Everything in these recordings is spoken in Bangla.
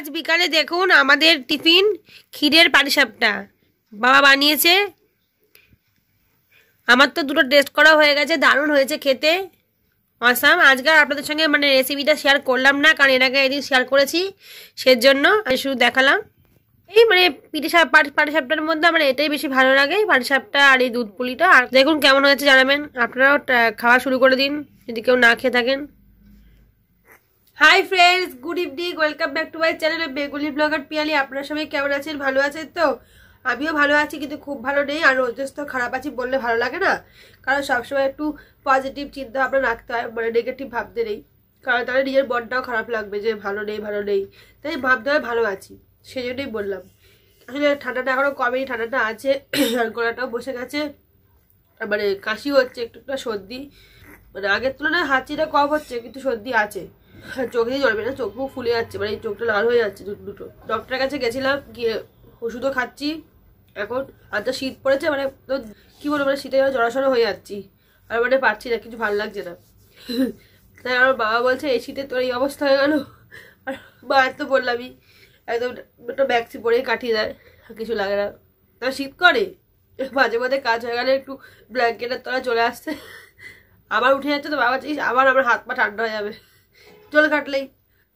আজ বিকালে দেখুন আমাদের টিফিন ক্ষীরের পাটিসাপটা বাবা বানিয়েছে আমার তো দুটো টেস্ট করা হয়ে গেছে দারুণ হয়েছে খেতে অসাম আজকাল আপনাদের সঙ্গে মানে রেসিপিটা শেয়ার করলাম না কারণ এর আগে এদিন শেয়ার করেছি সেজন্য আমি শুধু দেখালাম এই মানে পিঠে সাপ পাটি সাপটার মধ্যে আমার এটাই বেশি ভালো লাগে পাটি সাপটা আর এই দুধ পুলিটা আর দেখুন কেমন হয়েছে জানাবেন আপনারাও খাওয়া শুরু করে দিন যদি কেউ না খেয়ে থাকেন hi friends good evening welcome back to my channel Bengali blogger Piyali আপনার সবাই কেমন আছেন ভালো আছেন তো আমিও ভালো আছি কিন্তু খুব ভালো নেই আর অজস্থ তো খারাপ আছি বললে ভালো লাগে না কারণ সবসময় একটু পজিটিভ চিন্তা ভাবনা রাখতে হয় মানে নেগেটিভ ভাবতে নেই কারণ তাহলে নিজের মনটাও খারাপ লাগবে যে ভালো নেই ভালো নেই তাই ভাবতে হয় ভালো আছি সেই জন্যই বললাম আসলে ঠান্ডাটা এখনও কমেনি ঠান্ডাটা আছে আর গলাটাও বসে গেছে মানে কাশি হচ্ছে একটু একটা সর্দি মানে আগের তুলনায় হাঁচিটা কম হচ্ছে কিন্তু সর্দি আছে চোখে জল বেরোয় চোখ মুখ ফুলে যাচ্ছে মানে এই চোখটা লাল হয়ে যাচ্ছে দুটো ডক্টরের কাছে গেছিলাম গিয়ে ওষুধও খাচ্ছি এখন আর যা শীত পড়েছে মানে তো কী বলবো মানে শীতে জড়াসড়ো হয়ে যাচ্ছি আর মানে পারছি না কিছু ভালো লাগছে না তাই আমার বাবা বলছে এই শীতে তোর এই অবস্থা হয়ে গেল আর মা তো বললামই একদম একটা ব্যাগসি পরেই কাটিয়ে দেয় কিছু লাগে না তারা শীত করে মাঝে মাঝে কাজ হয়ে গেলে একটু ব্ল্যাঙ্কেটের তোরা চলে আসছে আবার উঠে যাচ্ছে তো বাবা চাইস আবার আমার হাত পা ঠান্ডা হয়ে যাবে জল কাটলেই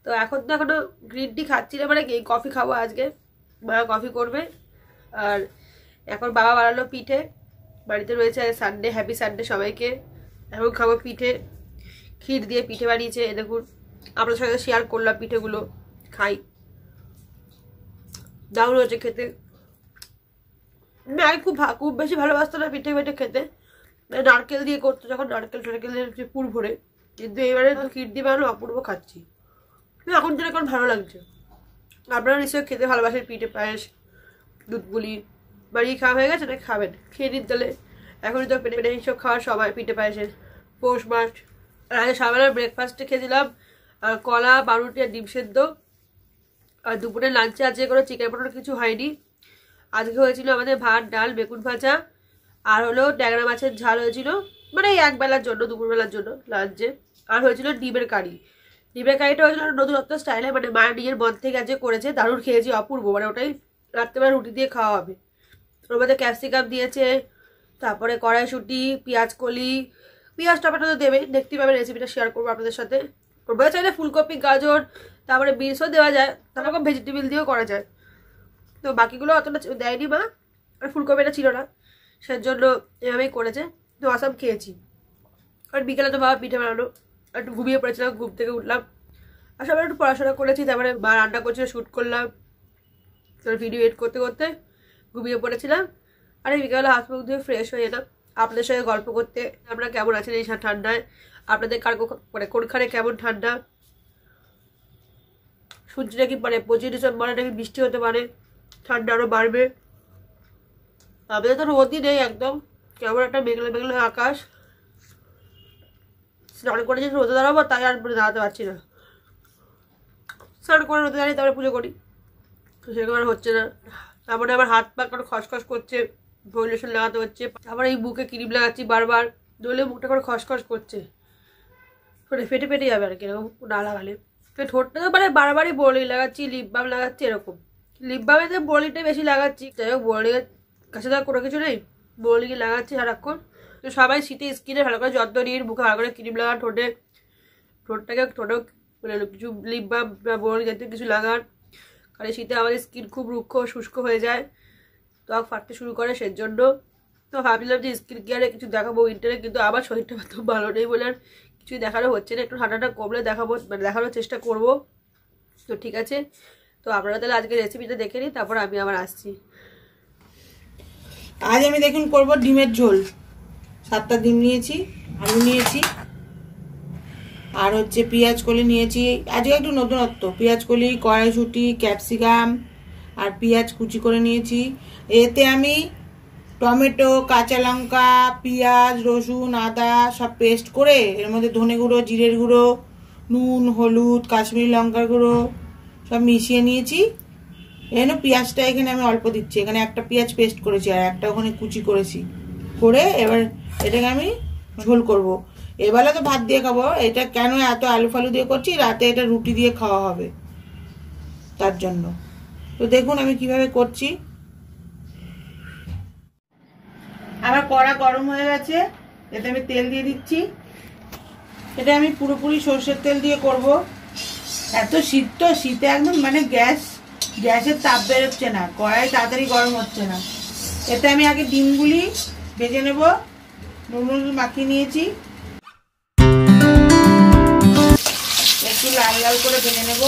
তো এখন তো এখনও গ্রিন টি খাচ্ছি না মানে কি কফি খাবো আজকে মা কফি করবে আর এখন বাবা বানালো পিঠে বাড়িতে রয়েছে সানডে হ্যাপি সানডে সবাইকে এখন খাবো পিঠে ক্ষীর দিয়ে পিঠে বানিয়েছে এ দেখুন আপনার সঙ্গে শেয়ার করলাম পিঠেগুলো খাই দারুণ হচ্ছে খেতে আমি খুব খুব বেশি ভালোবাসতো না পিঠে পিঠে খেতে নারকেল দিয়ে করতো যখন নারকেল টারকেল দিয়ে পুর ভরে কিন্তু এবারে কিডনি বানানো অপূর্ব খাচ্ছি এখন যেন এখন ভালো লাগছে আপনারা নিশ্চয়ই খেতে ভালোবাসেন পিঠে পায়েস দুধগুলি বাড়িয়ে খাওয়া হয়ে গেছে না খাবেন খেয়ে নিন তাহলে এখনই তো পেটে পেটে এইসব খাওয়া সবাই পিঠে পায়েসের পৌষ মাছ আগে সবাই ব্রেকফাস্টে খেয়েছিলাম কলা বারুটি আর ডিম সেদ্ধ আর দুপুরে লাঞ্চে আজকে কোনো চিকেন পটোর কিছু হয়নি আজকে হয়েছিল আমাদের ভাত ডাল বেগুন ভাজা আর হলো ট্যাংরা মাছের ঝাল হয়েছিল মানে এই একবেলার জন্য দুপুরবেলার জন্য লাঞ্চে আর হয়েছিল ডিমের কারি ডিমের কারিটা হয়েছিল নতুনত্ব স্টাইলে মানে মা নিজের মন থেকে আজকে করেছে দারুণ খেয়েছি অপূর্ব মানে ওটাই রাত্রেবেলা রুটি দিয়ে খাওয়া হবে ওর মধ্যে ক্যাপসিকাম দিয়েছে তারপরে কড়াইশুটি পেঁয়াজ কলি পেঁয়াজ টপাটা তো দেবে দেখতে পাবে রেসিপিটা শেয়ার করবো আপনাদের সাথে মধ্যে চাইলে ফুলকপি গাজর তারপরে বিনসও দেওয়া যায় তারপর ভেজিটেবিল দিয়েও করা যায় তো বাকিগুলো অতটা দেয়নি মা আর ফুলকপিটা ছিল না সেজন্য এভাবেই করেছে তো আসাম খেয়েছি আর বিকেলে তো বাবা পিঠে বানানো একটু ঘুমিয়ে পড়েছিলাম ঘুম থেকে উঠলাম আর সবাই একটু পড়াশোনা করেছি তারপরে মা রান্না করছিল শ্যুট করলাম তারপর ভিডিও এড করতে করতে ঘুমিয়ে পড়েছিলাম আর এই বিকালে হাত মুখ ধুয়ে ফ্রেশ হয়ে যেতাম আপনাদের সঙ্গে গল্প করতে আপনারা কেমন আছেন এই ঠান্ডায় আপনাদের কার মানে কোনখানে কেমন ঠান্ডা শুনছি নাকি মানে পঁচিশ ডিসেম্বরে নাকি বৃষ্টি হতে পারে ঠান্ডা আরও বাড়বে আমাদের তো রোদই নেই একদম কেমন একটা মেঘলা মেঘলা আকাশ স্নান করেছি রোদে দাঁড়াবো তাই আর দাঁড়াতে পারছি না স্নান করে রোদে দাঁড়িয়ে তারপরে পুজো করি সেরকম আর হচ্ছে না তারপরে আমার হাত পা কারো খসখস করছে ভোলেশন লাগাতে হচ্ছে তারপরে এই বুকে ক্রিম লাগাচ্ছি বারবার ধরলে মুখটা করে খসখস করছে ফেটে মানে ফেটে ফেটে যাবে আর কি এরকম না লাগালে ঠোঁটটা তো মানে বারবারই বলি লাগাচ্ছি লিপ বাম লাগাচ্ছি এরকম লিপ বামে তো বলিটাই বেশি লাগাচ্ছি যাই হোক বলি কাছে তো কোনো কিছু নেই বলি লাগাচ্ছি সারাক্ষণ তো সবাই শীতে স্কিনে ভালো করে যত্ন নিন মুখে ভালো করে ক্রিম লাগান ঠোঁটে ঠোঁটটাকে ঠোঁটো মানে কিছু লিপ বাম বা বোন জাতীয় কিছু লাগান কারণ শীতে আমাদের স্কিন খুব রুক্ষ শুষ্ক হয়ে যায় ত্বক ফাটতে শুরু করে জন্য তো ভাবছিলাম যে স্কিন কেয়ারে কিছু দেখাবো উইন্টারে কিন্তু আবার শরীরটা তো ভালো নেই বলে আর কিছুই দেখানো হচ্ছে না একটু ঠান্ডাটা কমলে দেখাবো মানে দেখানোর চেষ্টা করব তো ঠিক আছে তো আপনারা তাহলে আজকে রেসিপিটা দেখে নিই তারপর আমি আবার আসছি আজ আমি দেখুন করবো ডিমের ঝোল সাতটা ডিম নিয়েছি আলু নিয়েছি আর হচ্ছে পেঁয়াজ কলি নিয়েছি আজকে একটু নতুনত্ব পেঁয়াজ কলি কড়াইশুটি ক্যাপসিকাম আর পেঁয়াজ কুচি করে নিয়েছি এতে আমি টমেটো কাঁচা লঙ্কা পেঁয়াজ রসুন আদা সব পেস্ট করে এর মধ্যে ধনে গুঁড়ো জিরের গুঁড়ো নুন হলুদ কাশ্মীরি লঙ্কার গুঁড়ো সব মিশিয়ে নিয়েছি এখানে পেঁয়াজটা এখানে আমি অল্প দিচ্ছি এখানে একটা পেঁয়াজ পেস্ট করেছি আর একটা ওখানে কুচি করেছি করে এবার এটাকে আমি ঝোল করব। এবেলা তো ভাত দিয়ে খাবো এটা কেন এত আলু ফালু দিয়ে করছি রাতে এটা রুটি দিয়ে খাওয়া হবে তার জন্য তো দেখুন আমি কিভাবে করছি আমার কড়া গরম হয়ে গেছে এতে আমি তেল দিয়ে দিচ্ছি এটা আমি পুরোপুরি সর্ষের তেল দিয়ে করব এত শীত তো শীতে একদম মানে গ্যাস গ্যাসের তাপ বেরোচ্ছে না কড়াই তাড়াতাড়ি গরম হচ্ছে না এতে আমি আগে ডিমগুলি ভেজে নেব নুন মাখিয়ে নিয়েছি একটু লাল লাল করে ভেজে নেব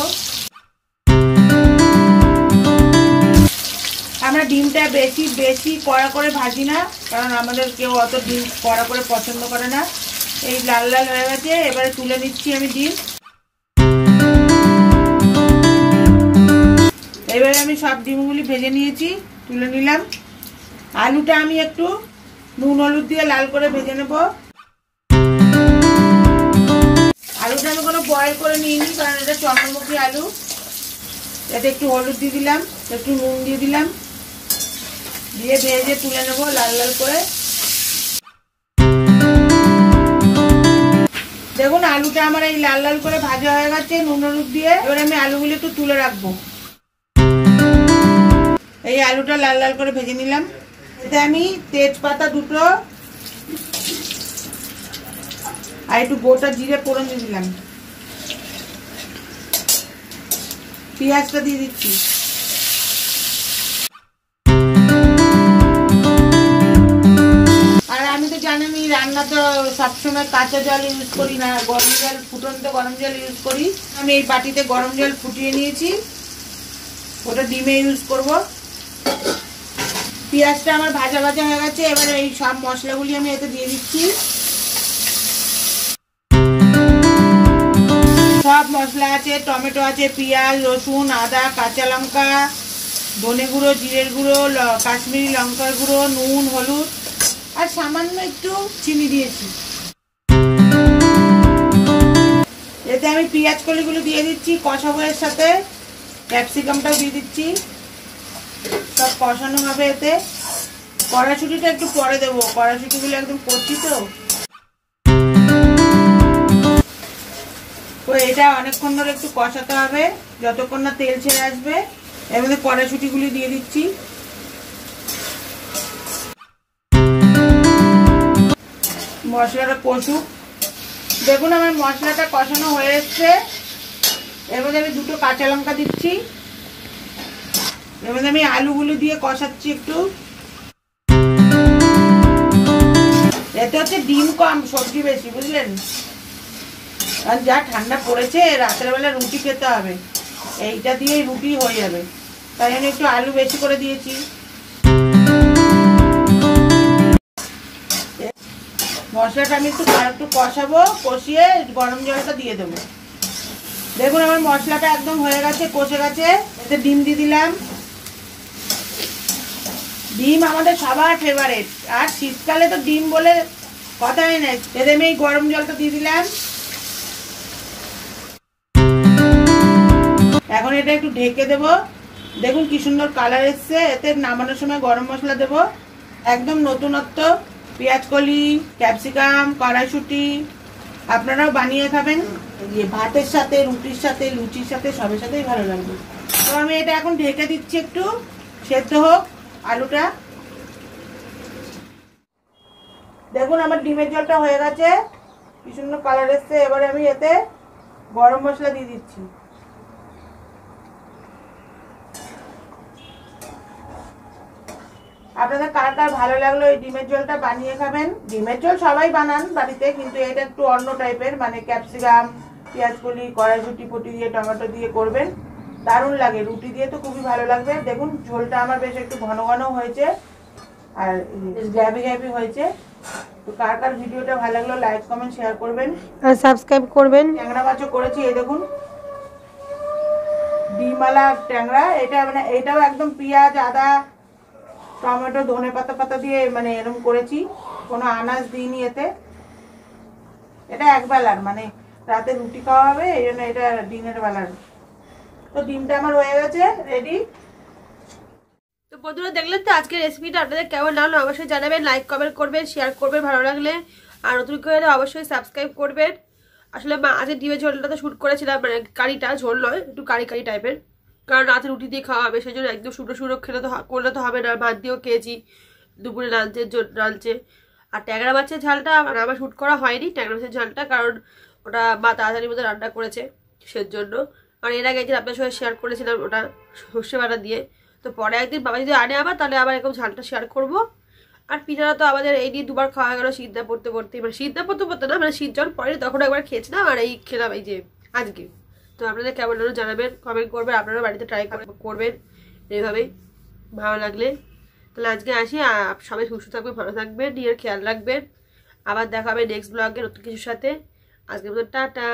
আমরা ডিমটা বেশি বেশি কড়া করে ভাজি না কারণ আমাদের কেউ অত ডিম কড়া করে পছন্দ করে না এই লাল লাল হয়ে গেছে এবারে তুলে নিচ্ছি আমি ডিম এবারে আমি সব ডিমগুলি ভেজে নিয়েছি তুলে নিলাম আলুটা আমি একটু নুন হলুদ দিয়ে লাল করে ভেজে নেব আলুটা আমি কোনো বয়ল করে নিইনি কারণ এটা চন্দ্রমুখী আলু এতে একটু হলুদ দিয়ে দিলাম একটু নুন দিয়ে দিলাম দিয়ে ভেজে তুলে নেব লাল লাল করে দেখুন আলুটা আমার এই লাল লাল করে ভাজা হয়ে গেছে নুন হলুদ দিয়ে এবার আমি আলুগুলো একটু তুলে রাখবো এই আলুটা লাল লাল করে ভেজে নিলাম এতে আমি তেজপাতা দুটো আর একটু গোটা জিরে পোড়ন দিয়ে দিলাম পেঁয়াজটা দিয়ে দিচ্ছি আর আমি তো জানি আমি রান্না তো সবসময় কাঁচা জল ইউজ করি না গরম জল ফুটন্ত গরম জল ইউজ করি আমি এই বাটিতে গরম জল ফুটিয়ে নিয়েছি ওটা ডিমে ইউজ করবো পেঁয়াজটা আমার ভাজা ভাজা হয়ে গেছে এবার এই সব মশলাগুলি আমি এতে দিয়ে দিচ্ছি সব মশলা আছে টমেটো আছে পেঁয়াজ রসুন আদা কাঁচা লঙ্কা ধনে গুঁড়ো জিরের গুঁড়ো কাশ্মীরি লঙ্কার গুঁড়ো নুন হলুদ আর সামান্য একটু চিনি দিয়েছি এতে আমি পেঁয়াজ কলিগুলো দিয়ে দিচ্ছি কষা কষাবয়ের সাথে ক্যাপসিকামটাও দিয়ে দিচ্ছি সব কষানো হবে এতে কড়াছুটিটা একটু পরে দেবো কড়াছুটিগুলো একদম করছি তো এটা অনেকক্ষণ ধরে একটু কষাতে হবে যতক্ষণ না তেল ছেড়ে আসবে এর মধ্যে কড়াছুটিগুলি দিয়ে দিচ্ছি মশলাটা কষুক দেখুন আমার মশলাটা কষানো হয়ে এসছে এর মধ্যে আমি দুটো কাঁচা লঙ্কা দিচ্ছি আমি আলুগুলো দিয়ে কষাচ্ছি একটু এতে হচ্ছে ডিম কম সবজি বেশি বুঝলেন কারণ যা ঠান্ডা পড়েছে রাতের বেলা রুটি খেতে হবে এইটা দিয়ে রুটি হয়ে যাবে তাই আমি একটু আলু বেশি করে দিয়েছি মশলাটা আমি একটু একটু কষাবো কষিয়ে গরম জলটা দিয়ে দেবো দেখুন আমার মশলাটা একদম হয়ে গেছে কষে গেছে এতে ডিম দিয়ে দিলাম ডিম আমাদের সবার ফেভারেট আর শীতকালে তো ডিম বলে কথাই নেই এদের মেয়ে গরম জলটা দিয়ে দিলাম এখন এটা একটু ঢেকে দেব দেখুন কি সুন্দর কালার এসছে এতে নামানোর সময় গরম মশলা দেব একদম নতুনত্ব পেঁয়াজ কলি ক্যাপসিকাম কড়াইশুটি আপনারাও বানিয়ে খাবেন ইয়ে ভাতের সাথে রুটির সাথে লুচির সাথে সবের সাথেই ভালো লাগবে তো আমি এটা এখন ঢেকে দিচ্ছি একটু সেদ্ধ হোক আলুটা দেখুন আমার ডিমের জলটা হয়ে গেছে কি সুন্দর কালার এসছে এবারে আমি এতে গরম মশলা দিয়ে দিচ্ছি আপনাদের কার কার ভালো লাগলো এই ডিমের জলটা বানিয়ে খাবেন ডিমের জল সবাই বানান বাড়িতে কিন্তু এটা একটু অন্য টাইপের মানে ক্যাপসিকাম পেঁয়াজকলি কড়াইশুটি ফুটি দিয়ে টমেটো দিয়ে করবেন দারুণ লাগে রুটি দিয়ে তো খুবই ভালো লাগবে দেখুন ঝোলটা আমার বেশ একটু ঘন ঘন হয়েছে আর গ্যাবি গ্যাবি হয়েছে তো কার কার ভিডিওটা ভালো লাগলো লাইক কমেন্ট শেয়ার করবেন আর সাবস্ক্রাইব করবেন ট্যাংরা মাছও করেছি এই দেখুন ডিমালা ট্যাংরা এটা মানে এটাও একদম পেঁয়াজ আদা টমেটো ধনে পাতা পাতা দিয়ে মানে এরম করেছি কোনো আনাজ দিইনি এতে এটা একবেলার মানে রাতে রুটি খাওয়া হবে এই জন্য এটা ডিনের বেলার তো ডিমটা আমার হয়ে গেছে রেডি তো বন্ধুরা দেখলেন তো আজকের রেসিপিটা আপনাদের কেমন লাগলো অবশ্যই জানাবেন লাইক কমেন্ট করবেন শেয়ার করবেন ভালো লাগলে আর নতুন করে অবশ্যই সাবস্ক্রাইব করবেন আসলে আজকে ডিমের ঝোলটা তো শ্যুট করেছিলাম মানে কারিটা ঝোল নয় একটু কারি কারি টাইপের কারণ রাতে রুটি দিয়ে খাওয়া হবে সেই জন্য একদম শুকনো শুকনো খেলে তো করলে তো হবে না ভাত দিয়েও খেয়েছি দুপুরে লাঞ্চের লাঞ্চে আর ট্যাংরা মাছের ঝালটা মানে আমার শ্যুট করা হয়নি ট্যাংরা মাছের ঝালটা কারণ ওটা মা তাড়াতাড়ির মধ্যে রান্না করেছে সের জন্য কারণ এর আগে একদিন আপনার সঙ্গে শেয়ার করেছিলাম ওটা সর্ষে বাটা দিয়ে তো পরে একদিন বাবা যদি আনে আবার তাহলে আবার এরকম ঝালটা শেয়ার করব আর পিঠাটা তো আমাদের এই নিয়ে দুবার খাওয়া গেলো সিদ্ধা পড়তে পড়তে মানে সিদ্ধা পড়তে পড়তে না মানে শীত যখন পরে তখন একবার খেয়েছিলাম আর এই খেলাম এই যে আজকে তো আপনাদের কেমন যেন জানাবেন কমেন্ট করবেন আপনারা বাড়িতে ট্রাই করবেন এইভাবেই ভালো লাগলে তাহলে আজকে আসি সবাই সুস্থ থাকবে ভালো থাকবেন নিজের খেয়াল রাখবেন আবার দেখাবে নেক্সট ব্লগে নতুন কিছুর সাথে আজকে মতো টাটা